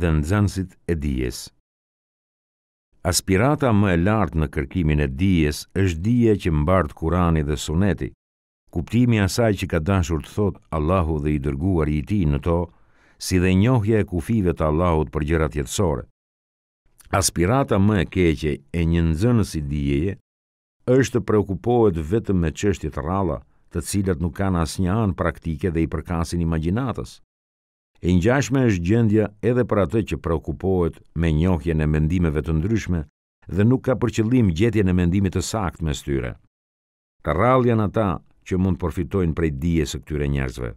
dhe nxënësit e dijes. Aspirata më e lartë në kërkimin e dijes është dija që mbartë Kur'ani dhe Suneti. Kuptimi i asaj që ka dashur të thotë Allahu dhe i dërguar i ti në to, si dhe njohja e kufive të Allahut për gjërat jetësore. Aspirata më e keqe e një nxënësi dijeje është të preokupohet vetëm me çështjet rralla, të cilat nuk kanë asnjë anë praktike dhe i përkasin imagjinatës. E njashme është gjendja edhe për atë që preokupohet me njohje në mendimeve të ndryshme dhe nuk ka përqëllim gjetje në mendimit të sakt me styre. Të rralja në ta që mund përfitojnë prej dije së këtyre njerëzve.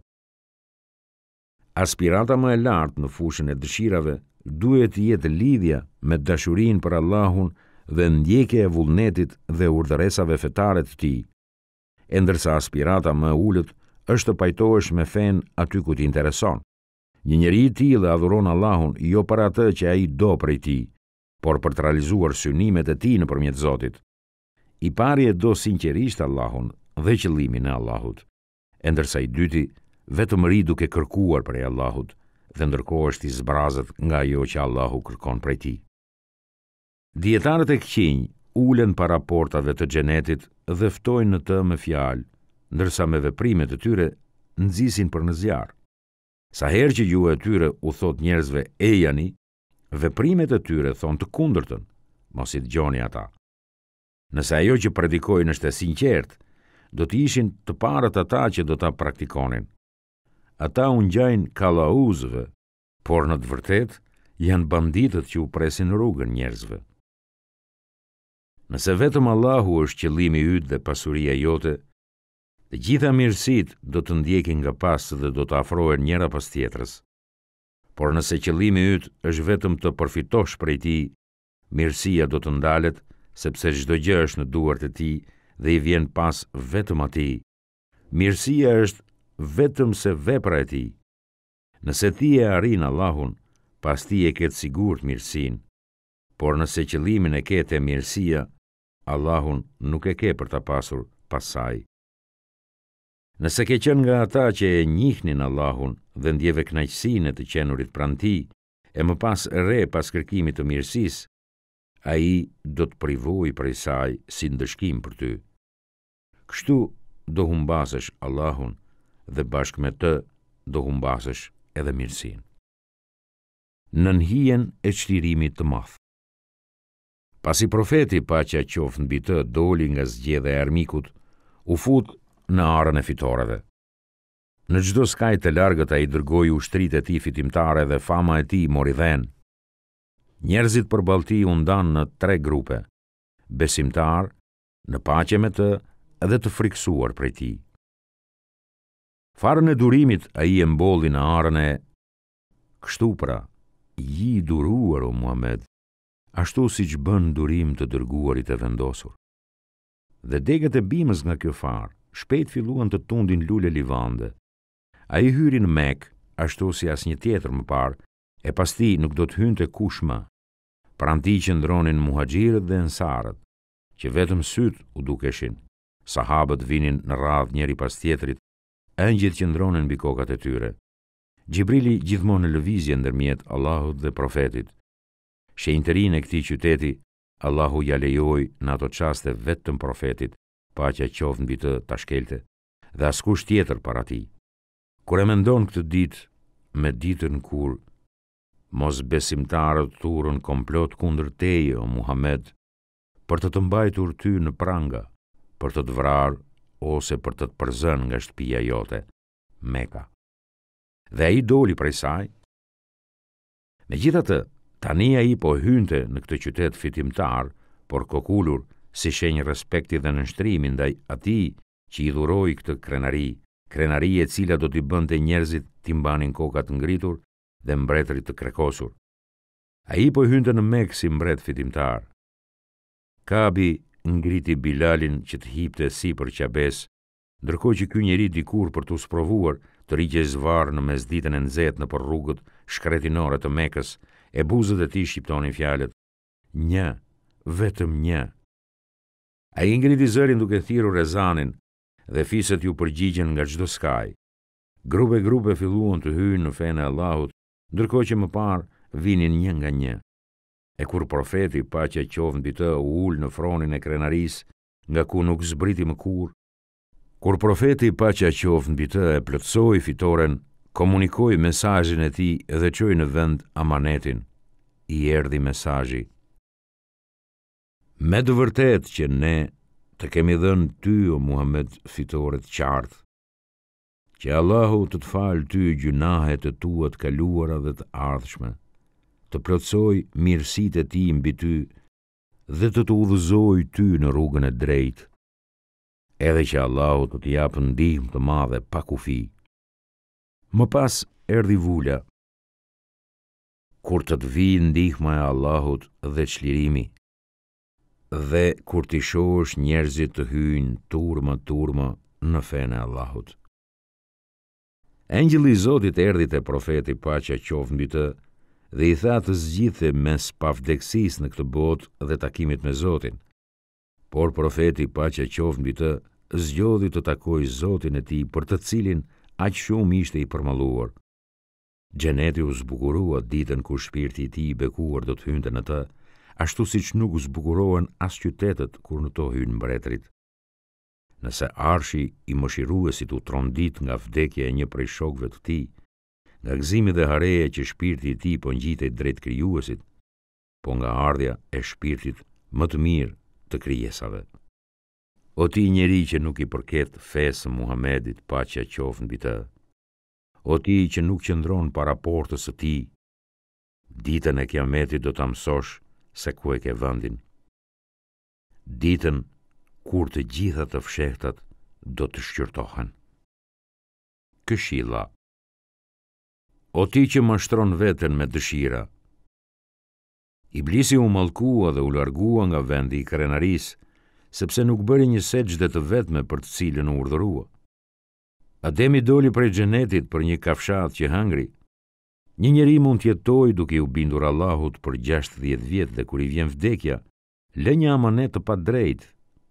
Aspirata më e lartë në fushën e dëshirave duhet jetë lidhja me dashurin për Allahun dhe ndjekje e vullnetit dhe urdëresave fetare të ti. Endërsa aspirata më ullët është të pajtoesh me fen aty ku ti intereson – një njeri i tillë adhuron Allahun jo për atë që ai do prej tij, por për të realizuar synimet e tij nëpërmjet Zotit. I pari e do sinqerisht Allahun dhe qëllimin e Allahut, e ndërsa i dyti vetëm ri duke kërkuar prej Allahut dhe ndërkohë është i zbrazët nga jo që Allahu kërkon prej ti. Djetarët e këqinj ulen para portave të gjenetit dhe ftojnë në të me fjalë, ndërsa me veprimet të tyre nëzisin për në zjarë. Sa herë që ju e tyre u thot njerëzve e jani, veprimet e tyre thonë të kundërtën, mos i të gjoni ata. Nëse ajo që predikojnë është e sinqertë, do të ishin të parët ata që do të praktikonin. Ata unë gjajnë kalauzëve, por në të vërtet janë banditët që u presin rrugën njerëzve. Nëse vetëm Allahu është qëlimi ytë dhe pasuria jote, Të gjitha mirësit do të ndjekin nga pas dhe do të afrohen njëra pas tjetrës. Por nëse qëllimi yt është vetëm të përfitosh prej ti, mirësia do të ndalet sepse çdo gjë është në duart e ti dhe i vjen pas vetëm atij. Mirësia është vetëm se vepra e ti. Nëse ti e arin Allahun, pas ti e ketë të sigurt mirësin, por nëse qëllimin e ketë e mirësia, Allahun nuk e ke për të pasur pasaj. Nëse ke qenë nga ata që e njihnin Allahun dhe ndjeve knajqësine të qenurit pranë ti, e më pas re pas kërkimit të mirësis, a i do të privoj për i saj si ndëshkim për ty. Kështu do humbasësh Allahun dhe bashkë me të do humbasësh edhe mirësin. Nën hien e qëtirimi të math Pas i profeti pa që a qofën bitë doli nga zgjede e armikut, u futë në arën e fitoreve. Në gjdo skaj të largët a i dërgoj u shtrit e ti fitimtare dhe fama e ti mori dhenë. Njerëzit për Balti u ndanë në tre grupe, besimtar, në pache me të dhe të friksuar për ti. Farën e durimit a i e mboli në arën e kështu pra, ji duruar o Muhammed, ashtu si që bën durim të dërguarit e vendosur. Dhe degët e bimës nga kjo farë, shpejt filluan të tundin lule livande. A i hyrin mek, ashtu si as një tjetër më parë, e pas ti nuk do të hynë të kush më. Pranti që ndronin muhajgjirët dhe nësarët, që vetëm sytë u dukeshin. Sahabët vinin në radh njeri pas tjetërit, e njëtë që ndronin bikokat e tyre. Gjibrili gjithmonë në lëvizje ndërmjet Allahut dhe profetit. Shejnë të rinë e këti qyteti, Allahu jalejoj në ato qaste vetëm profetit, paqja qovë në bitë të shkelte, dhe askush tjetër para ti. Kur e mendon këtë ditë, me ditën kur, mos besimtarët turën komplot kundër teje, o Muhammed, për të të mbajtur ty në pranga, për të të vrarë, ose për të të përzën nga shtëpia jote, meka. Dhe a i doli prej saj? Me gjithatë të, tani a i po hynte në këtë qytet fitimtar, por kokullur, si shenjë respekti dhe nështrimi ndaj ati që i dhuroj këtë krenari, krenari e cila do t'i bënd të njerëzit timbanin mbanin kokat ngritur dhe mbretrit të krekosur. A i po hynte në mekë si mbret fitimtar. Kabi ngriti Bilalin që të hipte si për qabes, ndërko që kjo njeri dikur për t'u sprovuar të rigje zvarë në mezditën e nëzet në për rrugët shkretinore të mekës, e buzët e ti shqiptonin fjalet. Një, vetëm një, A i ngriti zërin duke thiru rezanin dhe fiset ju përgjigjen nga gjdo skaj. Grupe grupe filluan të hyjnë në fene Allahut, ndërko që më parë vinin një nga një. E kur profeti pa që qovën bitë u ullë në fronin e krenaris, nga ku nuk zbriti më kur, kur profeti pa që qovën bitë e plëtsoj fitoren, komunikoj mesajin e ti dhe qoj në vend amanetin, i erdi mesajin. Me dë vërtet që ne të kemi dhenë ty o Muhammed fitore të qartë, që Allahu të të falë ty gjunahet të tuat kaluara dhe të ardhshme, të plotsoj mirësit e ti mbi ty dhe të të udhëzoj ty në rrugën e drejtë, edhe që Allahu të të japë ndihmë të madhe pa kufi. Më pas erdi vula, kur të të ndihma e Allahut dhe qlirimi, dhe kur ti shohësh njerëzit të hyjnë turma turma në fene Allahut. Engjëli i Zotit erdhi te profeti paqja qoftë mbi të dhe i tha të zgjidhe mes pavdeksisë në këtë botë dhe takimit me Zotin. Por profeti paqja qoftë mbi të zgjodhi të takojë Zotin e tij për të cilin aq shumë ishte i përmalluar. Xheneti u zbukurua ditën kur shpirti i ti tij i bekuar do të hynte në të, ashtu si që nuk zbukurohen as qytetet kur në to hynë mbretrit. Nëse arshi i mëshiruesit u trondit nga vdekje e një prej shokve të ti, nga gzimi dhe hareje që shpirti ti po njitej drejt kryuesit, po nga ardhja e shpirtit më të mirë të kryesave. O ti njeri që nuk i përket fesë Muhamedit pa që a qofën bitë, o ti që nuk qëndron para portës të ti, ditën e kiametit do të amësosh se ku e ke vëndin. Ditën, kur të gjithat të fshehtat do të shqyrtohen. Këshila O ti që më shtron vetën me dëshira, Iblisi u malkua dhe u largua nga vendi i krenaris, sepse nuk bëri një seqë dhe të vetme për të cilën u urdhërua. Ademi doli prej gjenetit për një kafshat që hangri, Një njeri mund të jetoj duke u bindur Allahut për 60 vjet dhe kur i vjen vdekja, lë një amanet të pa drejt,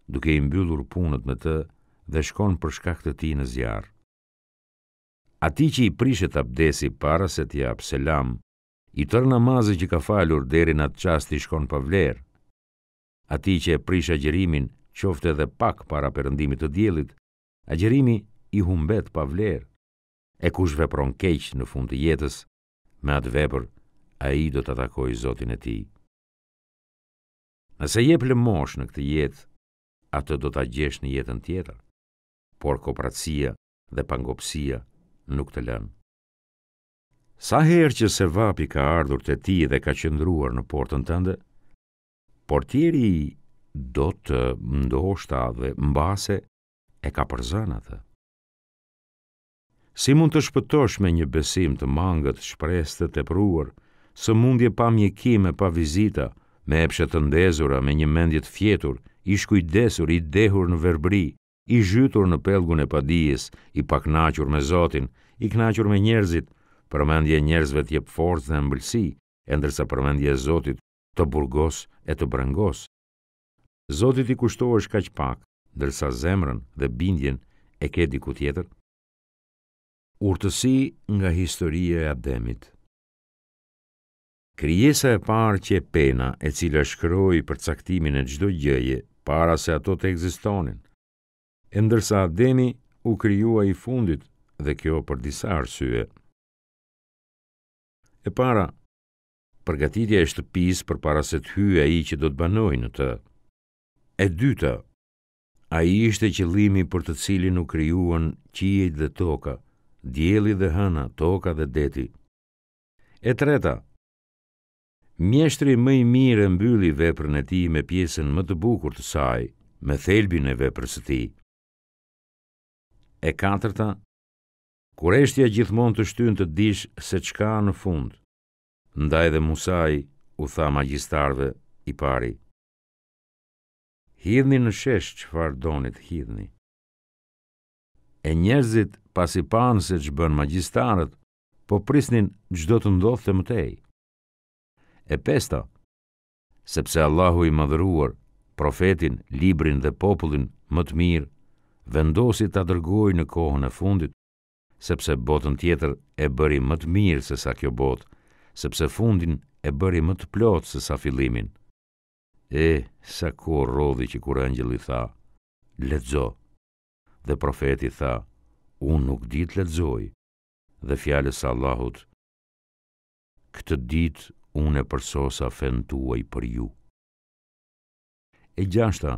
duke i mbyllur punët me të dhe shkon për shkak të tij në zjarr. Ati që i prishet abdesi para se t'i jap selam, i tër namazë që ka falur deri në atë çast i shkon pa vlerë. Ati që e prish agjërimin, qoftë edhe pak para perëndimit të diellit, agjërimi i humbet pa vlerë. E kush vepron keq në fund të jetës, me atë vepër, a i do të atakoj zotin e ti. Nëse jep lëmosh në këtë jetë, atë do të gjesh në jetën tjetër, por kopratësia dhe pangopsia nuk të lënë. Sa herë që se vapi ka ardhur të ti dhe ka qëndruar në portën tënde, portieri do të ndoshta dhe mbase e ka përzën atë si mund të shpëtosh me një besim të mangët, shpresë të tepruar, së mundje pa mjekime, pa vizita, me epshet të ndezura, me një mendjet fjetur, i shkujdesur, i dehur në verbri, i zhytur në pelgun e padijes, i paknaqur me Zotin, i knaqur me njerëzit, përmendje njerëzve t'jep forcë dhe mbëlsi, e ndërsa përmendje Zotit të burgos e të brengos. Zotit i kushtohesh kaq pak, ndërsa zemrën dhe bindjen e ke diku tjetër? Urtësi nga historie e Ademit Krijesa e parë që e pena e cila shkëroj për caktimin e gjdo gjëje para se ato të egzistonin, e ndërsa Ademi u kryua i fundit dhe kjo për disa arsye. E para, përgatitja e shtëpis për para se të hyë a i që do të banoj në të. E dyta, a i ishte limi për të cilin u krijuan qijet dhe toka, dielli dhe hëna, toka dhe deti. E treta. Mjeshtri më i mirë mbylli veprën e tij me pjesën më të bukur të saj, me thelbin e veprës së tij. E katërta. Kur eshtja gjithmonë të shtyn të dish se çka ka në fund. Ndaj dhe Musa i u tha magjistarve i pari. Hidhni në shesh çfarë farë donit hidhni e njerëzit pasi panë se që bënë magjistarët, po prisnin gjdo të ndodhë të mëtej. E pesta, sepse Allahu i madhëruar, profetin, librin dhe popullin më të mirë, vendosi të adërgoj në kohën e fundit, sepse botën tjetër e bëri më të mirë se sa kjo botë, sepse fundin e bëri më të plotë se sa filimin. E, sa ko rodhi që kur angjeli tha, letëzohë dhe profeti tha, unë nuk dit letzoj, dhe fjales Allahut, këtë dit unë e përsosa tuaj për ju. E gjashta,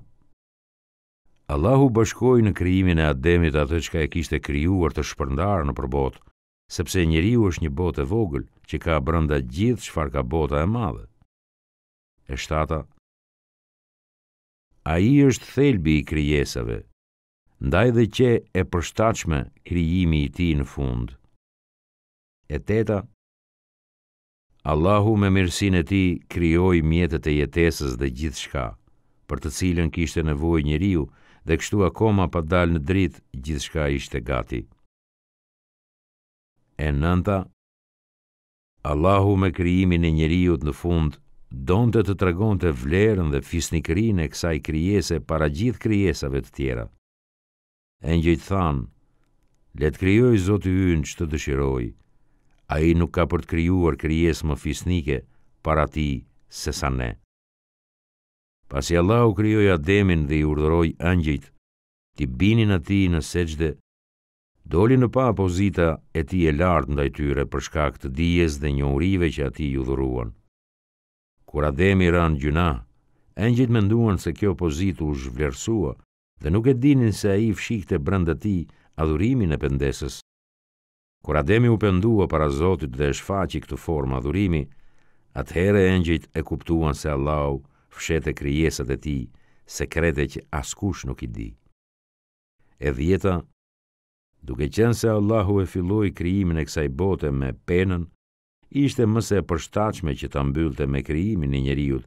Allahu bashkoj në kryimin e ademit atë që ka e kishte kryuar të shpërndarë në përbot, sepse njeri u është një bot e vogël që ka brënda gjithë shfar ka bota e madhe. E shtata, a i është thelbi i kryesave, ndaj dhe që e përshtachme krijimi i ti në fund. E teta, Allahu me mirësin e ti krijoj mjetët e jetesës dhe gjithë shka, për të cilën kishte nevoj njeriu dhe kështu akoma pa dalë në dritë gjithë shka ishte gati. E nënta, Allahu me krijimin e të në fund donte të tregonte vlerën dhe fisnikërinë e kësaj krijese para gjithë krijesave të tjera. E një gjithë thanë, letë kryoj zotë yënë që të dëshiroj, a i nuk ka për të kryuar kryes më fisnike para ti se sa ne. i Allah u kryoj ademin dhe i urdhëroj ëngjit, ti binin ati në seqde, doli në pa pozita e ti e lartë ndaj tyre për shkak të dijes dhe një urive që ati ju dhuruan. Kur ademi rënë gjuna, ëngjit menduan se kjo pozitu u zhvlerësua, dhe nuk e dinin se a i fshikte brënda ti adhurimin e pëndesës. Kur Ademi u pëndua para Zotit dhe e shfaqi këtë formë adhurimi, atëhere e njëjt e kuptuan se Allah fshete kryesat e ti, sekrete që askush nuk i di. E dhjeta, duke qenë se Allahu e filloi kryimin e kësaj bote me penën, ishte mëse e përshtachme që të mbyllte me kryimin e njeriut,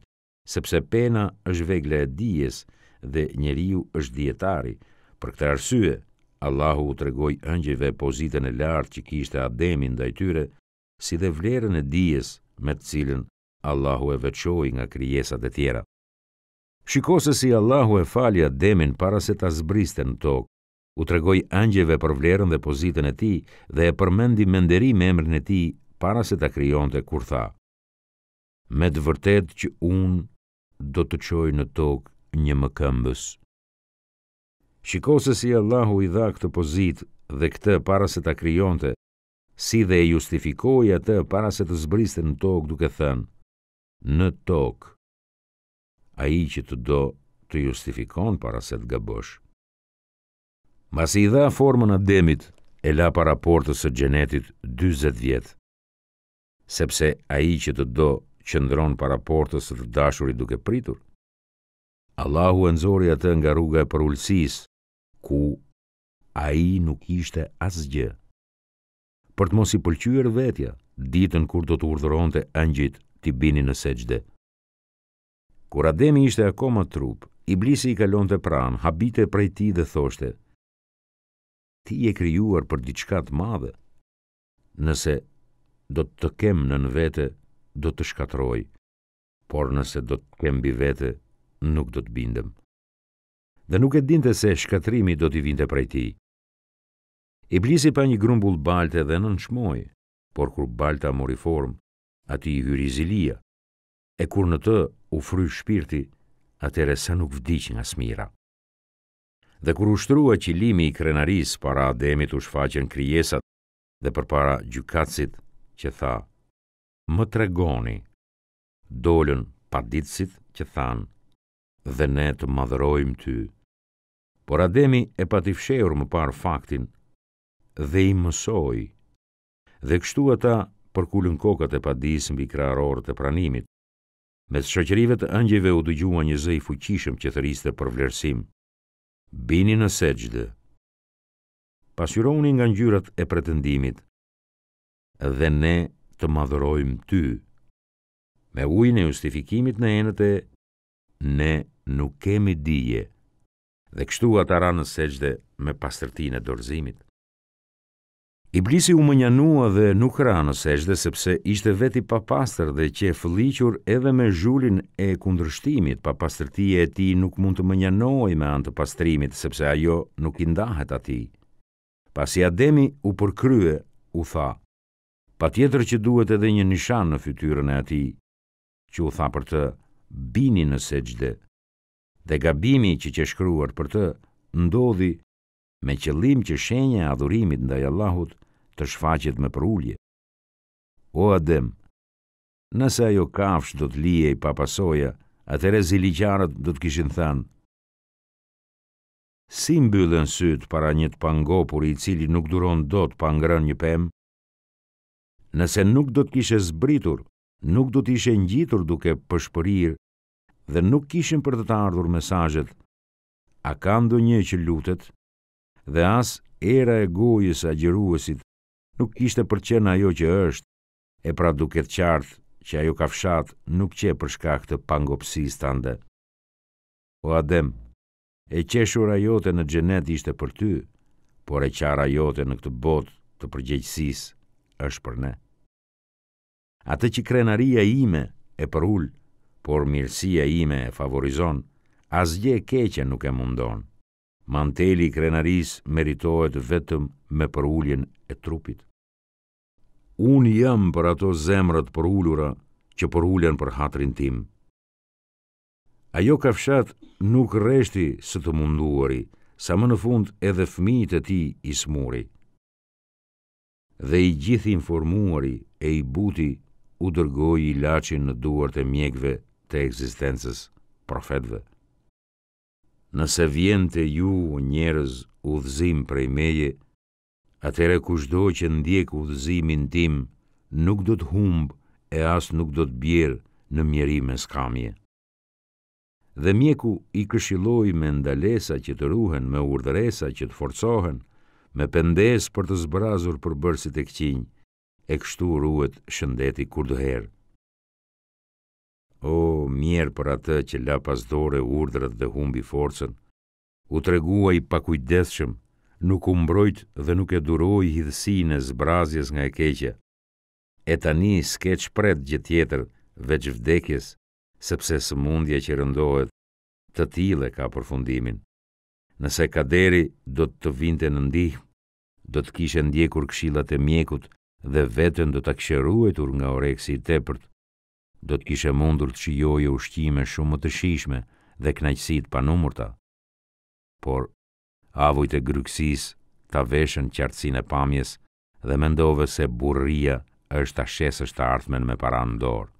sepse pena është vegle e dijes dhe njeriu është dietari. Për këtë arsye, Allahu u tregoi ëngjëve pozitën e lartë që kishte Ademi ndaj tyre, si dhe vlerën e dijes me të cilën Allahu e veçoi nga krijesat e tjera. Shikose se si Allahu e falja Ademin para se ta zbriste në tokë. U tregoi ëngjëve për vlerën dhe pozitën e tij dhe e përmendi me nderi emrin e tij para se ta krijonte kur tha: Me të vërtetë që unë do të çoj në tokë një më këmbës. Shikose si Allahu i dha këtë pozit dhe këtë para se ta kryonte, si dhe e justifikoj atë para se të zbriste në tokë duke thënë, në tokë, a i që të do të justifikon para se të gabosh. Mas i dha formën ademit, e la para portës së gjenetit 20 vjetë, sepse a i që të do qëndron para portës të dashurit duke pritur, Allahu e nëzori atë nga rruga e përullësis, ku a i nuk ishte asgjë. Për të mos i pëlqyër vetja, ditën kur do të urdhëron të ëngjit t'i bini në seqde. Kur Ademi ishte akoma trup, iblisi i kalon të pran, habite prej ti dhe thoshte, ti je kryuar për diçkat madhe, nëse do të kem në në vete, do të shkatroj, por nëse do të kem bi vete, nuk do të bindëm. Dhe nuk e dinte se shkatrimi do t'i vinte prej ti. Iblisi pa një grumbull balte dhe në nëshmoj, por kur balta mori form, ati i hyri zilia, e kur në të u fry shpirti, atere sa nuk vdic nga smira. Dhe kur ushtrua që limi i krenaris para ademit u shfaqen kryesat dhe për para gjukacit që tha, më tregoni, dollën pa ditësit që thanë, dhe ne të madhërojmë ty. Por Ademi e pati fshehur më parë faktin dhe i mësoi. Dhe kështu ata përkulën kokat e padis mbi krahorën e pranimit. Me shoqërive të ëngjëve u dëgjua një zë i fuqishëm që thëriste për vlerësim. Bini në seqdë. Pasyrouni nga ngjyrat e pretendimit. Dhe ne të madhërojmë ty. Me ujin e justifikimit në enët e ne nuk kemi dije dhe kështu ata ranë në seqde me pastërtin e dorëzimit. Iblisi u më njanua dhe nuk ranë në seqde sepse ishte veti pa pastër dhe që e fëllicur edhe me zhullin e kundrështimit pa pastërtie e ti nuk mund të më njanoj me antë pastërimit sepse ajo nuk i ndahet ati. Pas i ademi u përkrye, u tha, pa tjetër që duhet edhe një nishan në fytyrën e ati, që u tha për të bini në seqde, dhe gabimi që që shkruar për të ndodhi me qëllim që shenja adhurimit ndaj Allahut të shfaqet me përullje. O Adem, nëse ajo kafsh do të lije i papasoja, atëre ziliqarët do të kishin thanë, Si mbyllën sytë para një të pangopur i cili nuk duron do të pangrën një pem? Nëse nuk do të kishe zbritur, nuk do të ishe njitur duke pëshpërir dhe nuk kishin për të të ardhur mesajet, a ka ndo një që lutet, dhe as era e gojës a gjeruesit nuk kishte për qenë ajo që është, e pra duket qartë që ajo ka fshat nuk qe për shka këtë pangopsi stande. O Adem, e qeshur ajote në gjenet ishte për ty, por e qara ajote në këtë botë të përgjegjësis është për ne. Atë që krenaria ime e përullë, por mirësia ime e favorizon, asgje keqe nuk e mundon. Manteli krenaris meritohet vetëm me përulljen e trupit. Unë jam për ato zemrët përullura që përulljen për hatrin tim. Ajo kafshat nuk reshti së të munduari, sa më në fund edhe fmit e ti i smuri. Dhe i gjithi informuari e i buti u dërgoj i lachin në duart e mjekve të të eksistences profetve. Nëse vjen të ju o njerëz u prej meje, atere kush do që ndjek u tim, nuk do të humbë e asë nuk do të bjerë në mjeri me skamje. Dhe mjeku i këshiloj me ndalesa që të ruhen, me urdresa që të forcohen, me pëndes për të zbrazur për bërësit e këqinj e kështu ruhet shëndeti kur dëherë. O, mirë për atë që la pas dore urdrat dhe humbi forcen, u tregua i pakujdeshëm, nuk umbrojt dhe nuk e duroj hithësi në zbrazjes nga e keqja. E tani s'ke shpret pret gjë tjetër veç vdekjes, sepse së mundje që rëndohet, të tile ka përfundimin. Nëse kaderi do të të vinte në ndih, do të kishe ndjekur këshillat e mjekut dhe vetën do të kësheruetur nga oreksi i tepërt, do të kishe mundur të shijoj e ushtime shumë të shishme dhe knajqësit pa numurta. Por, avujt e gryksis ta veshën qartësinë e pamjes dhe mendove se burria është ashesës të ardhmen me në dorë.